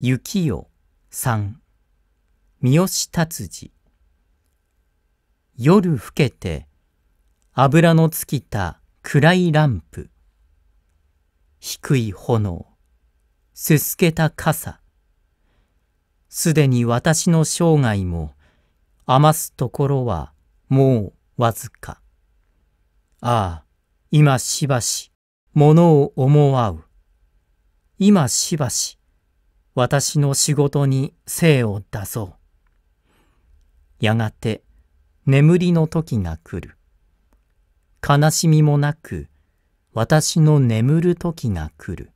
雪よ三三好達治夜更けて油の尽きた暗いランプ低い炎すすけた傘すでに私の生涯も余すところはもうわずかああ今しばし物を思わう今しばし私の仕事に精を出そう。やがて眠りの時が来る。悲しみもなく私の眠る時が来る。